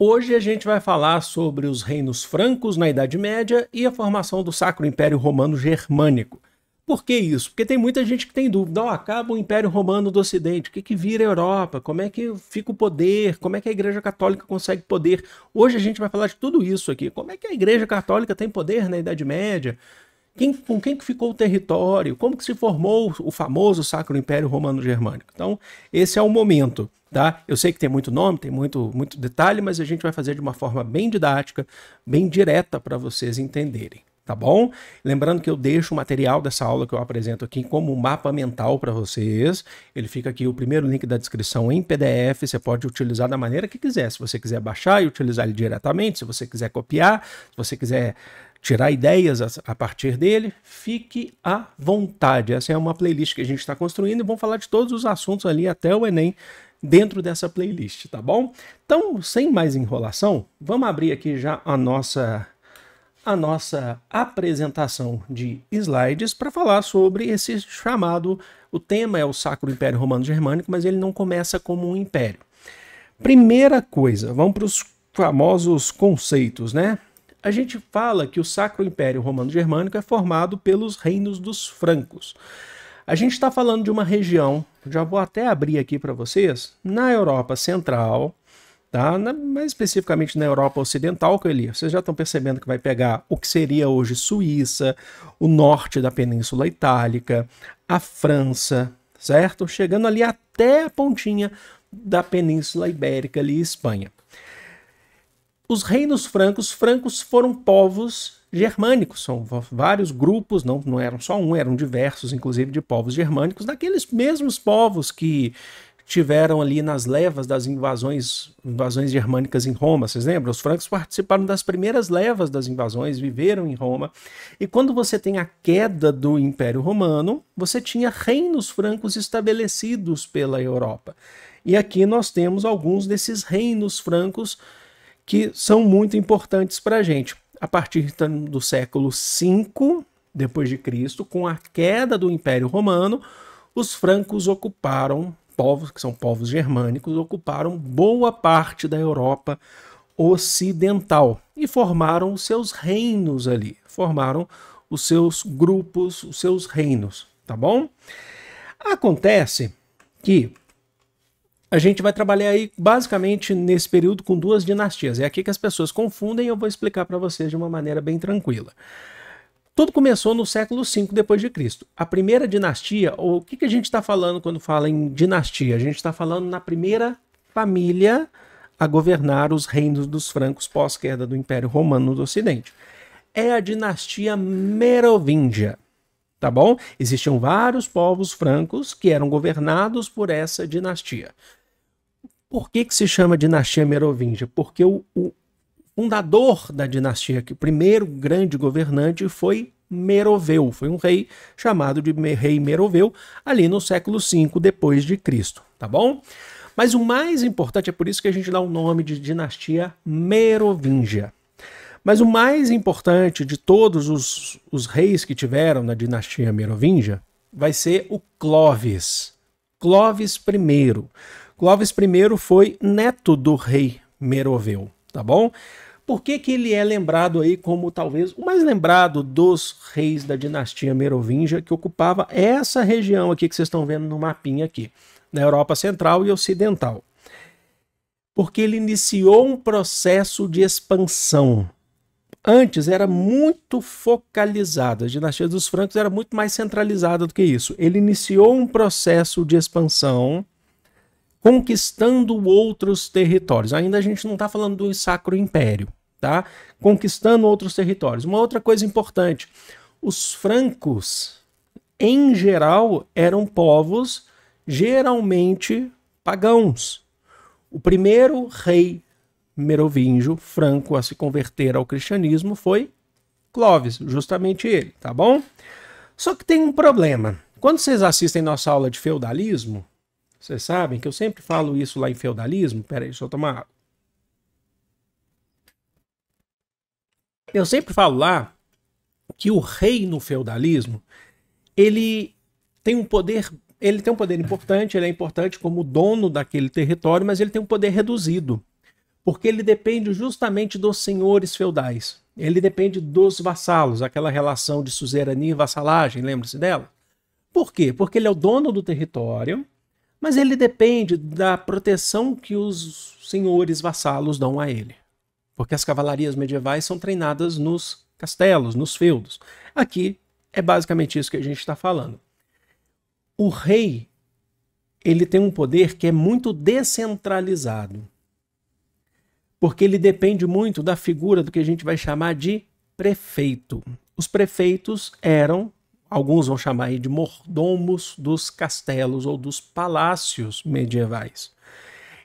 Hoje a gente vai falar sobre os reinos francos na Idade Média e a formação do Sacro Império Romano Germânico. Por que isso? Porque tem muita gente que tem dúvida. Oh, acaba o Império Romano do Ocidente, o que, que vira a Europa? Como é que fica o poder? Como é que a Igreja Católica consegue poder? Hoje a gente vai falar de tudo isso aqui. Como é que a Igreja Católica tem poder na Idade Média? Quem, com quem que ficou o território? Como que se formou o famoso Sacro Império Romano Germânico? Então, esse é o momento. Tá? Eu sei que tem muito nome, tem muito, muito detalhe, mas a gente vai fazer de uma forma bem didática, bem direta para vocês entenderem tá bom? Lembrando que eu deixo o material dessa aula que eu apresento aqui como mapa mental para vocês. Ele fica aqui o primeiro link da descrição em PDF, você pode utilizar da maneira que quiser. Se você quiser baixar e utilizar ele diretamente, se você quiser copiar, se você quiser tirar ideias a, partir dele, fique à vontade. Essa é uma playlist que a gente está construindo e vamos falar de todos os assuntos ali até o Enem dentro dessa playlist, tá bom? Então, sem mais enrolação, vamos abrir aqui já a nossa a nossa apresentação de slides para falar sobre esse chamado, o tema é o Sacro Império Romano Germânico, mas ele não começa como um império. Primeira coisa, vamos para os famosos conceitos, né? A gente fala que o Sacro Império Romano Germânico é formado pelos reinos dos francos. A gente está falando de uma região, já vou até abrir aqui para vocês, na Europa Central, tá? Na, mais especificamente na Europa Ocidental, que ali vocês já estão percebendo que vai pegar o que seria hoje Suíça, o norte da Península Itálica, a França, certo? Chegando ali até a pontinha da Península Ibérica ali, Espanha os reinos francos, francos foram povos germânicos, são vários grupos, não, não eram só um, eram diversos, inclusive, de povos germânicos, daqueles mesmos povos que tiveram ali nas levas das invasões, invasões germânicas em Roma, vocês lembram? Os francos participaram das primeiras levas das invasões, viveram em Roma. E quando você tem a queda do Império Romano, você tinha reinos francos estabelecidos pela Europa. E aqui nós temos alguns desses reinos francos que são muito importantes para a gente. A partir do século V depois de Cristo, com a queda do Império Romano, os francos ocuparam povos que são povos germânicos ocuparam boa parte da Europa ocidental e formaram os seus reinos ali, formaram os seus grupos, os seus reinos, tá bom? Acontece que a gente vai trabalhar aí basicamente nesse período com duas dinastias. É aqui que as pessoas confundem e eu vou explicar para vocês de uma maneira bem tranquila. Tudo começou no século V depois de Cristo. A primeira dinastia, ou o que, que a gente está falando quando fala em dinastia? A gente está falando na primeira família a governar os reinos dos francos pós queda do Império Romano do Ocidente. É a dinastia merovingia, tá bom? Existiam vários povos francos que eram governados por essa dinastia. Por que, que se chama dinastia merovingia? Porque o, o fundador da dinastia, que o primeiro grande governante foi Meroveu, foi um rei chamado de rei Meroveu ali no século V depois de Cristo, tá bom? Mas o mais importante é por isso que a gente dá o nome de dinastia merovingia. Mas o mais importante de todos os, os reis que tiveram na dinastia merovingia vai ser o Clovis. Clovis I. Clovis I foi neto do rei Meroveu, tá bom? Por que, que ele é lembrado aí como talvez o mais lembrado dos reis da dinastia merovingia que ocupava essa região aqui que vocês estão vendo no mapinha aqui, na Europa Central e Ocidental? Porque ele iniciou um processo de expansão. Antes era muito focalizada, a dinastia dos francos era muito mais centralizada do que isso. Ele iniciou um processo de expansão conquistando outros territórios. Ainda a gente não está falando do Sacro Império, tá? Conquistando outros territórios. Uma outra coisa importante: os francos, em geral, eram povos geralmente pagãos. O primeiro rei merovingio franco a se converter ao cristianismo foi Clovis, justamente ele, tá bom? Só que tem um problema. Quando vocês assistem nossa aula de feudalismo, vocês sabem que eu sempre falo isso lá em feudalismo. Pera aí, deixa eu tomar Eu sempre falo lá que o rei no feudalismo, ele tem um poder, ele tem um poder importante, ele é importante como dono daquele território, mas ele tem um poder reduzido, porque ele depende justamente dos senhores feudais. Ele depende dos vassalos, aquela relação de suzerania e vassalagem, lembra-se dela? Por quê? Porque ele é o dono do território, mas ele depende da proteção que os senhores vassalos dão a ele. Porque as cavalarias medievais são treinadas nos castelos, nos feudos. Aqui é basicamente isso que a gente está falando. O rei ele tem um poder que é muito descentralizado, porque ele depende muito da figura do que a gente vai chamar de prefeito. Os prefeitos eram alguns vão chamar de mordomos dos castelos ou dos palácios medievais.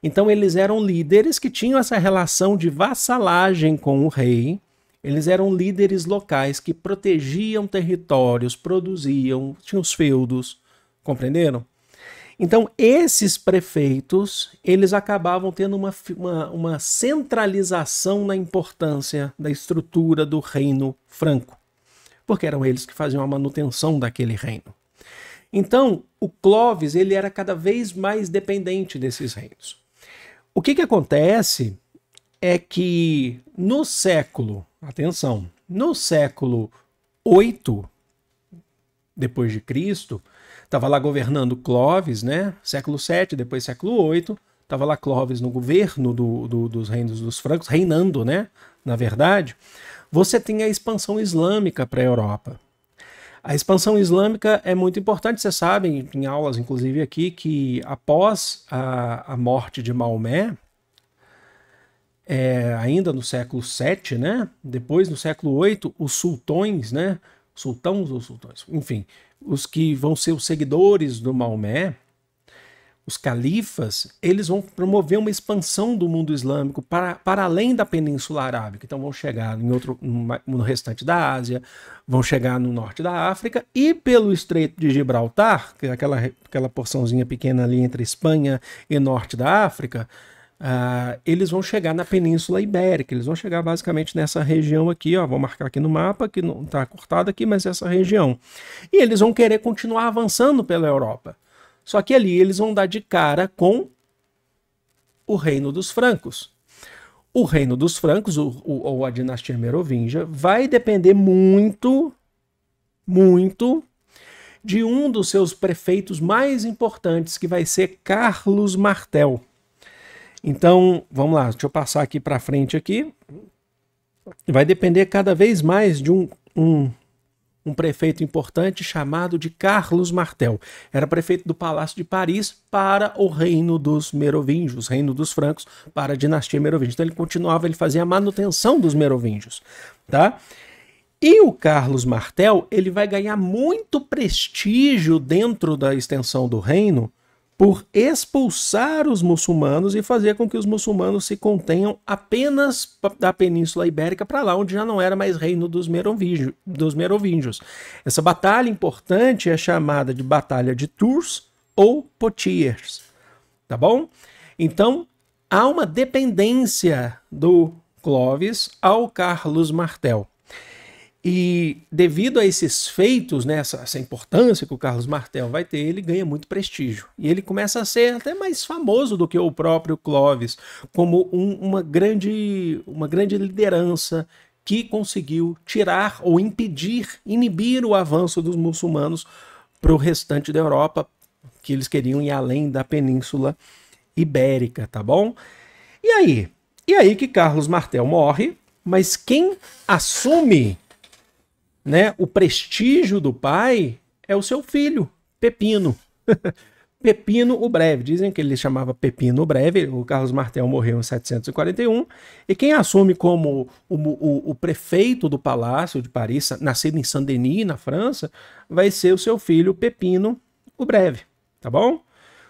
Então eles eram líderes que tinham essa relação de vassalagem com o rei. Eles eram líderes locais que protegiam territórios, produziam, tinham os feudos, compreenderam? Então esses prefeitos eles acabavam tendo uma, uma, uma centralização na importância da estrutura do reino franco porque eram eles que faziam a manutenção daquele reino. Então, o Clovis ele era cada vez mais dependente desses reinos. O que, que acontece é que no século, atenção, no século 8 depois de Cristo, estava lá governando Clovis, né? Século 7, depois século 8, estava lá Clovis no governo do, do, dos reinos dos francos, reinando, né? Na verdade, você tem a expansão islâmica para a Europa. A expansão islâmica é muito importante, vocês sabem, em aulas inclusive aqui, que após a, a morte de Maomé, é, ainda no século VII, né? depois no século VIII, os sultões, né? sultãos ou sultões, enfim, os que vão ser os seguidores do Maomé, os califas, eles vão promover uma expansão do mundo islâmico para, para além da Península Arábica. Então vão chegar em outro, no restante da Ásia, vão chegar no norte da África e pelo Estreito de Gibraltar, que é aquela, aquela porçãozinha pequena ali entre Espanha e norte da África, uh, eles vão chegar na Península Ibérica. Eles vão chegar basicamente nessa região aqui, ó, vou marcar aqui no mapa, que não está cortado aqui, mas essa região. E eles vão querer continuar avançando pela Europa. Só que ali eles vão dar de cara com o reino dos francos. O reino dos francos, ou a dinastia merovingia, vai depender muito, muito de um dos seus prefeitos mais importantes, que vai ser Carlos Martel. Então, vamos lá, deixa eu passar aqui para frente aqui. Vai depender cada vez mais de um, um um prefeito importante chamado de Carlos Martel. Era prefeito do Palácio de Paris para o reino dos merovingios, reino dos francos, para a dinastia merovingia. Então ele continuava, ele fazia a manutenção dos merovingios, tá? E o Carlos Martel, ele vai ganhar muito prestígio dentro da extensão do reino, por expulsar os muçulmanos e fazer com que os muçulmanos se contenham apenas da Península Ibérica para lá, onde já não era mais reino dos, merovingio, dos merovingios. Essa batalha importante é chamada de Batalha de Tours ou Potiers, tá bom? Então, há uma dependência do Clovis ao Carlos Martel. E devido a esses feitos, né, essa, essa, importância que o Carlos Martel vai ter, ele ganha muito prestígio. E ele começa a ser até mais famoso do que o próprio Clovis, como um, uma, grande, uma grande liderança que conseguiu tirar ou impedir, inibir o avanço dos muçulmanos para o restante da Europa, que eles queriam ir além da Península Ibérica, tá bom? E aí? E aí que Carlos Martel morre, mas quem assume né? O prestígio do pai é o seu filho, Pepino. Pepino o Breve. Dizem que ele chamava Pepino o Breve. O Carlos Martel morreu em 741. E quem assume como o, o, o prefeito do Palácio de Paris, nascido em Saint-Denis, na França, vai ser o seu filho Pepino o Breve. Tá bom?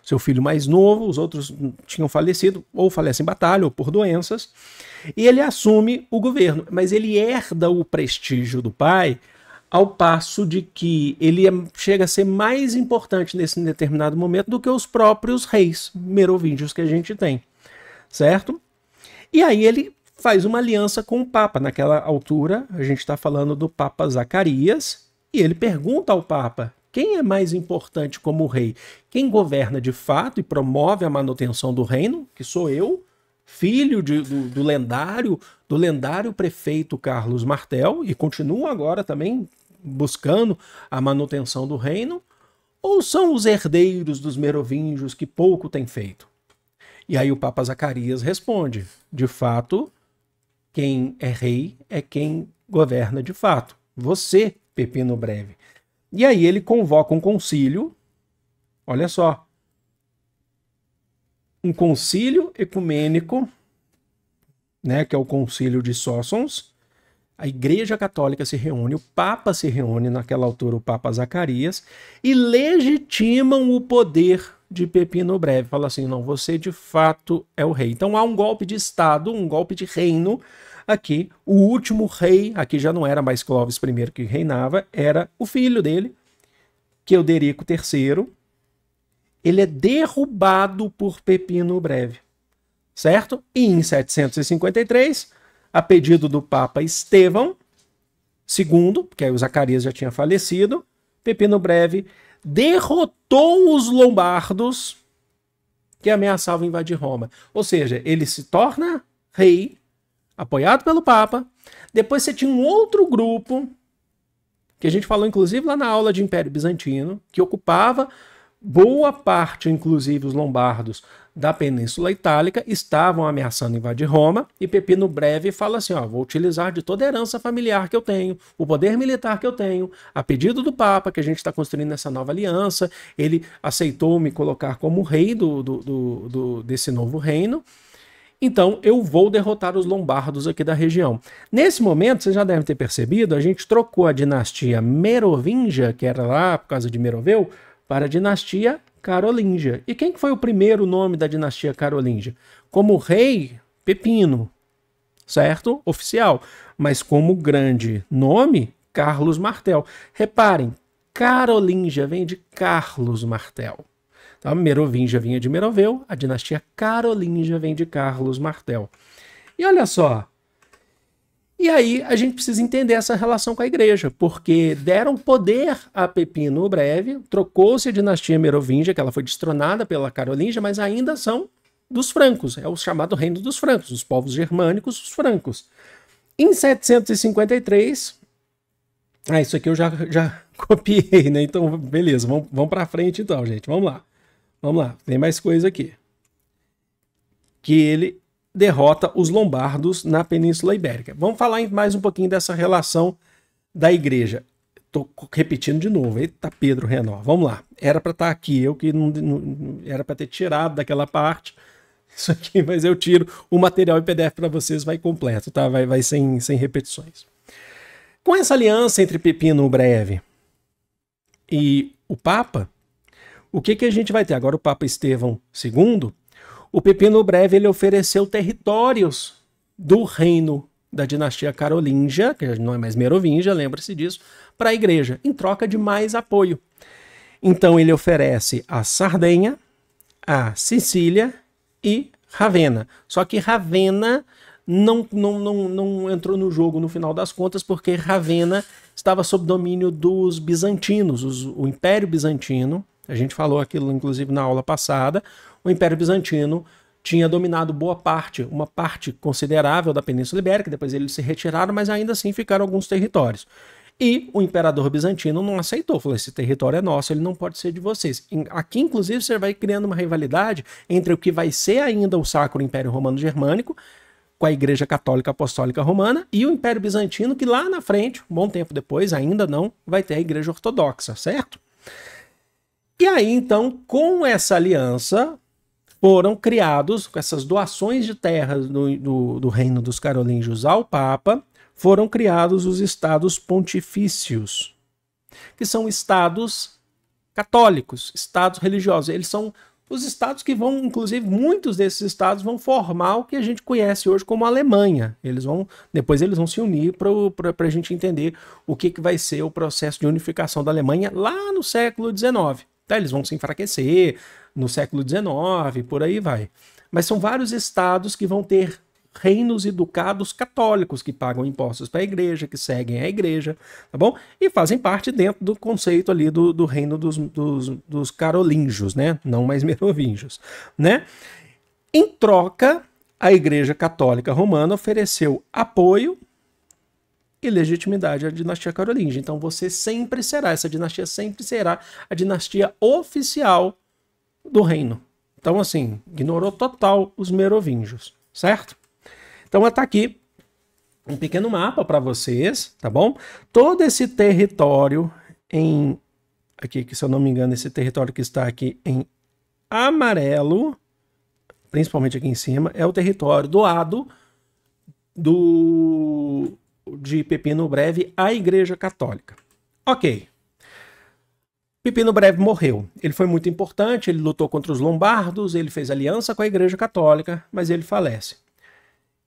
seu filho mais novo, os outros tinham falecido, ou falecem em batalha, ou por doenças, e ele assume o governo, mas ele herda o prestígio do pai, ao passo de que ele é, chega a ser mais importante nesse determinado momento do que os próprios reis merovíndios que a gente tem, certo? E aí ele faz uma aliança com o Papa. Naquela altura, a gente está falando do Papa Zacarias, e ele pergunta ao Papa: quem é mais importante como rei? Quem governa de fato e promove a manutenção do reino, que sou eu, filho de, do, do, lendário do lendário prefeito Carlos Martel e continuo agora também buscando a manutenção do reino, ou são os herdeiros dos merovingios que pouco têm feito? E aí o Papa Zacarias responde: de fato, quem é rei é quem governa de fato. Você, Pepino Breve. E aí ele convoca um concílio, olha só, um concílio ecumênico, né, que é o concílio de Sossons, a Igreja Católica se reúne, o Papa se reúne naquela altura, o Papa Zacarias, e legitimam o poder de Pepino Breve. Fala assim: não, você de fato é o rei. Então há um golpe de Estado, um golpe de reino Aqui, o último rei, aqui já não era mais Clovis I que reinava, era o filho dele, Queuderico III. Ele é derrubado por Pepino Breve, certo? E em 753, a pedido do Papa Estevão II, porque aí o Zacarias já tinha falecido, Pepino Breve derrotou os lombardos que ameaçavam invadir Roma. Ou seja, ele se torna rei apoiado pelo Papa. Depois você tinha um outro grupo, que a gente falou inclusive lá na aula de Império Bizantino, que ocupava boa parte, inclusive os lombardos da Península Itálica, estavam ameaçando invadir Roma, e Pepino Breve fala assim, ó, vou utilizar de toda a herança familiar que eu tenho, o poder militar que eu tenho, a pedido do Papa, que a gente está construindo essa nova aliança, ele aceitou me colocar como rei do, do, do, do desse novo reino, então eu vou derrotar os lombardos aqui da região. Nesse momento, vocês já devem ter percebido, a gente trocou a dinastia Merovingia, que era lá por causa de Meroveu, para a dinastia Carolingia. E quem foi o primeiro nome da dinastia Carolingia? Como rei Pepino, certo? Oficial. Mas como grande nome, Carlos Martel. Reparem, Carolingia vem de Carlos Martel. Então, a Merovingia vinha de Meroveu, a dinastia Carolingia vem de Carlos Martel. E olha só. E aí a gente precisa entender essa relação com a igreja, porque deram poder a Pepino o breve, trocou-se a dinastia Merovingia, que ela foi destronada pela Carolingia, mas ainda são dos francos, é o chamado reino dos francos, os povos germânicos, os francos. Em 753, ah, isso aqui eu já, já copiei, né? Então, beleza, vamos, vamos para frente então, gente, vamos lá. Vamos lá, tem mais coisa aqui. Que ele derrota os lombardos na Península Ibérica. Vamos falar mais um pouquinho dessa relação da igreja. Estou repetindo de novo. Eita, Pedro Renó. Vamos lá. Era para estar tá aqui. Eu que não, não era para ter tirado daquela parte isso aqui, mas eu tiro o material em PDF para vocês, vai completo, tá? Vai, vai sem, sem repetições. Com essa aliança entre Pepino o Breve e o Papa, o que, que a gente vai ter? Agora o Papa Estevão II, o Pepino Breve ele ofereceu territórios do reino da dinastia carolíngia, que não é mais merovingia, lembra-se disso, para a igreja, em troca de mais apoio. Então ele oferece a Sardenha, a Sicília e Ravenna. Só que Ravenna não, não, não, não entrou no jogo no final das contas, porque Ravenna estava sob domínio dos bizantinos. Os, o Império Bizantino a gente falou aquilo, inclusive, na aula passada. O Império Bizantino tinha dominado boa parte, uma parte considerável da Península Ibérica, depois eles se retiraram, mas ainda assim ficaram alguns territórios. E o imperador bizantino não aceitou, falou: esse território é nosso, ele não pode ser de vocês. Aqui, inclusive, você vai criando uma rivalidade entre o que vai ser ainda o Sacro Império Romano Germânico, com a Igreja Católica Apostólica Romana, e o Império Bizantino, que lá na frente, um bom tempo depois, ainda não vai ter a Igreja Ortodoxa, certo? E aí, então, com essa aliança, foram criados, com essas doações de terras do, do, do reino dos carolíngios ao Papa, foram criados os estados pontifícios, que são estados católicos, estados religiosos. Eles são os estados que vão, inclusive, muitos desses estados vão formar o que a gente conhece hoje como Alemanha. Eles vão, depois eles vão se unir para a gente entender o que, que vai ser o processo de unificação da Alemanha lá no século XIX. Tá, eles vão se enfraquecer no século XIX, por aí vai. Mas são vários estados que vão ter reinos e ducados católicos que pagam impostos para a igreja, que seguem a igreja, tá bom? E fazem parte dentro do conceito ali do, do reino dos, dos, dos né? Não mais merovingos, né? Em troca, a Igreja Católica Romana ofereceu apoio e legitimidade à dinastia carolíngia. Então você sempre será, essa dinastia sempre será a dinastia oficial do reino. Então, assim, ignorou total os merovingios, certo? Então, está aqui um pequeno mapa para vocês, tá bom? Todo esse território em aqui, que se eu não me engano, esse território que está aqui em amarelo, principalmente aqui em cima, é o território doado do de Pepino Breve à Igreja Católica. Ok. Pepino Breve morreu. Ele foi muito importante, ele lutou contra os lombardos, ele fez aliança com a Igreja Católica, mas ele falece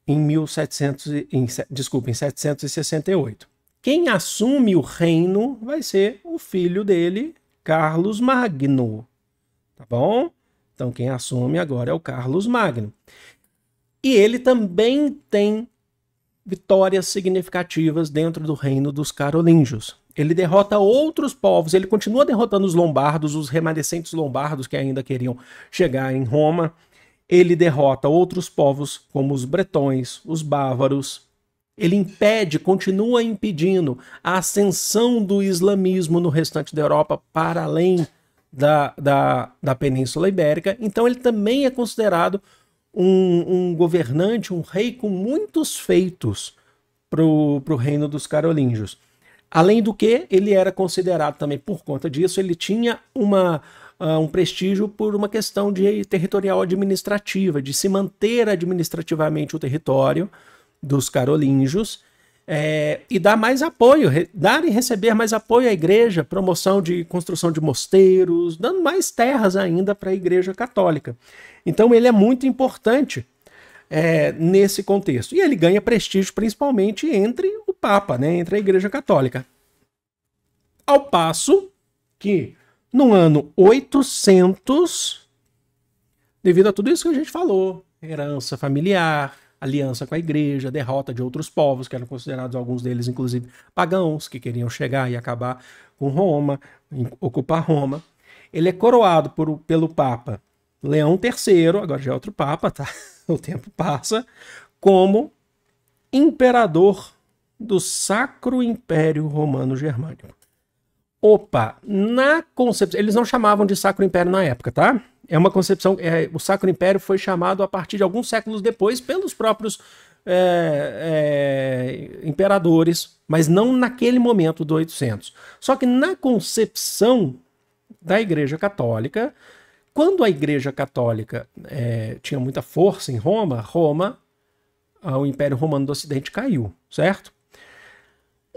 em 1700, em, desculpa, em 768. Quem assume o reino vai ser o filho dele, Carlos Magno. Tá bom? Então quem assume agora é o Carlos Magno. E ele também tem vitórias significativas dentro do reino dos carolíngios. Ele derrota outros povos, ele continua derrotando os lombardos, os remanescentes lombardos que ainda queriam chegar em Roma. Ele derrota outros povos como os bretões, os bávaros. Ele impede, continua impedindo a ascensão do islamismo no restante da Europa para além da, da, da Península Ibérica. Então ele também é considerado um, um governante, um rei com muitos feitos para o reino dos carolíngios. Além do que, ele era considerado também por conta disso, ele tinha uma, uh, um prestígio por uma questão de territorial administrativa, de se manter administrativamente o território dos carolíngios é, e dar mais apoio, dar e receber mais apoio à igreja, promoção de construção de mosteiros, dando mais terras ainda para a igreja católica. Então ele é muito importante é, nesse contexto. E ele ganha prestígio principalmente entre o Papa, né, entre a igreja católica. Ao passo que no ano 800, devido a tudo isso que a gente falou, herança familiar, aliança com a igreja, derrota de outros povos, que eram considerados alguns deles, inclusive, pagãos, que queriam chegar e acabar com Roma, ocupar Roma. Ele é coroado por, pelo Papa Leão III, agora já é outro Papa, tá? O tempo passa, como imperador do Sacro Império Romano Germânico opa, na concepção. Eles não chamavam de Sacro Império na época, tá? É uma concepção. É, o Sacro Império foi chamado a partir de alguns séculos depois pelos próprios é, é, imperadores, mas não naquele momento do 800. Só que na concepção da Igreja Católica, quando a Igreja Católica é, tinha muita força em Roma, Roma, ah, o Império Romano do Ocidente caiu, certo?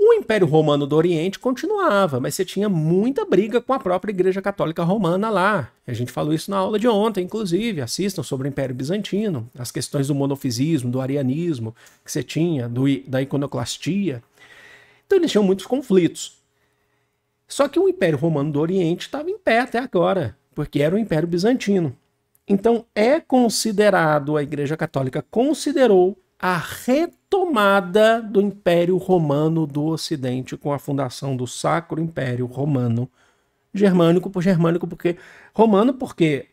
O Império Romano do Oriente continuava, mas você tinha muita briga com a própria Igreja Católica Romana lá. A gente falou isso na aula de ontem, inclusive. Assistam sobre o Império Bizantino, as questões do monofisismo, do arianismo que você tinha, do, da iconoclastia. Então eles tinham muitos conflitos. Só que o Império Romano do Oriente estava em pé até agora, porque era o Império Bizantino. Então é considerado, a Igreja Católica considerou a retomada tomada do Império Romano do Ocidente com a fundação do Sacro Império Romano Germânico por Germânico porque romano porque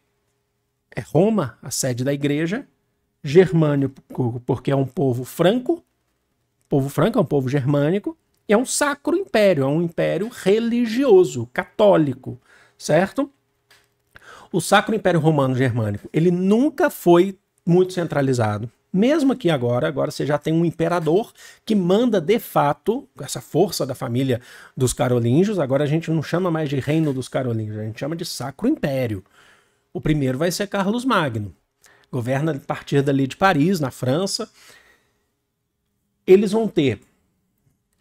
é Roma, a sede da igreja, germânico porque é um povo franco, povo franco é um povo germânico, e é um sacro império, é um império religioso, católico, certo? O Sacro Império Romano Germânico, ele nunca foi muito centralizado. Mesmo que agora, agora você já tem um imperador que manda de fato, com essa força da família dos carolíngios, agora a gente não chama mais de reino dos carolíngios, a gente chama de Sacro Império. O primeiro vai ser Carlos Magno. Governa a partir dali de Paris, na França. Eles vão ter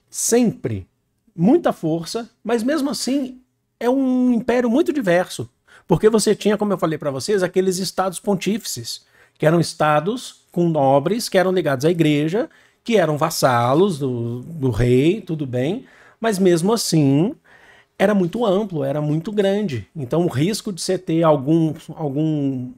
sempre muita força, mas mesmo assim é um império muito diverso, porque você tinha, como eu falei para vocês, aqueles estados pontífices, que eram estados com nobres que eram ligados à igreja, que eram vassalos do, do rei, tudo bem, mas mesmo assim era muito amplo, era muito grande. Então o risco de você ter algum, algum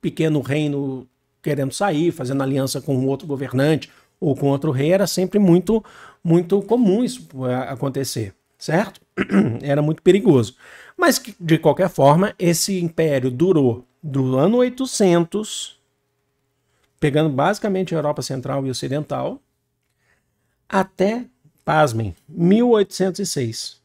pequeno reino querendo sair, fazendo aliança com outro governante ou com outro rei, era sempre muito, muito comum isso é, acontecer, certo? Era muito perigoso. Mas, de qualquer forma, esse império durou do ano 800 pegando basicamente a Europa Central e Ocidental, até, pasmem, 1806.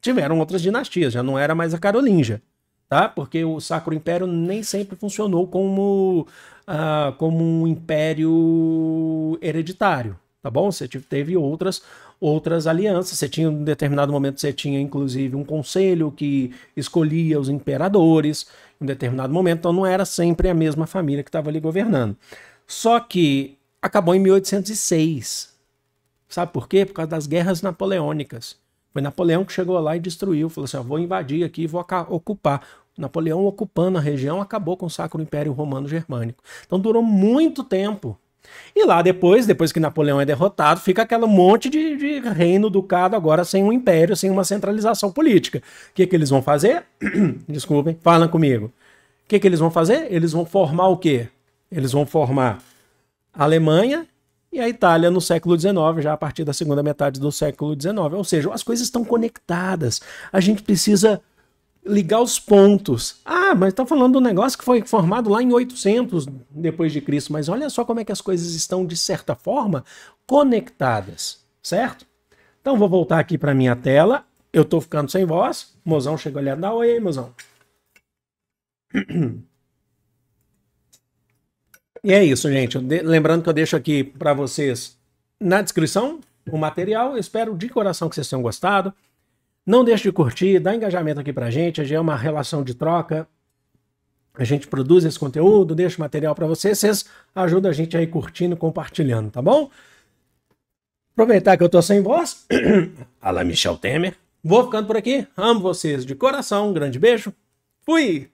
Tiveram outras dinastias, já não era mais a carolingia, tá? Porque o Sacro Império nem sempre funcionou como, ah, como um império hereditário, tá bom? Você teve outras outras alianças. Você tinha, em determinado momento, você tinha inclusive um conselho que escolhia os imperadores um determinado momento, então não era sempre a mesma família que estava ali governando. Só que acabou em 1806. Sabe por quê? Por causa das guerras napoleônicas. Foi Napoleão que chegou lá e destruiu, falou assim: vou invadir aqui, vou ocupar. Napoleão ocupando a região acabou com o Sacro Império Romano Germânico. Então durou muito tempo e lá depois, depois que Napoleão é derrotado, fica aquele monte de, de, reino ducado agora sem um império, sem uma centralização política. O que, que eles vão fazer? Desculpem, falam comigo. O que, que eles vão fazer? Eles vão formar o quê? Eles vão formar a Alemanha e a Itália no século XIX, já a partir da segunda metade do século XIX. Ou seja, as coisas estão conectadas. A gente precisa ligar os pontos. Ah, mas está falando de um negócio que foi formado lá em 800 depois de Cristo, mas olha só como é que as coisas estão de certa forma conectadas, certo? Então vou voltar aqui para minha tela. Eu estou ficando sem voz. Mozão chegou ali, dar oi aí, mozão. E é isso, gente. Lembrando que eu deixo aqui para vocês na descrição o material. Eu espero de coração que vocês tenham gostado. Não deixe de curtir, dá engajamento aqui pra gente, já é uma relação de troca. A gente produz esse conteúdo, deixa material para vocês, vocês ajudam a gente aí curtindo, compartilhando, tá bom? Aproveitar que eu tô sem voz, Alá Michel Temer. Vou ficando por aqui. Amo vocês de coração, um grande beijo. Fui!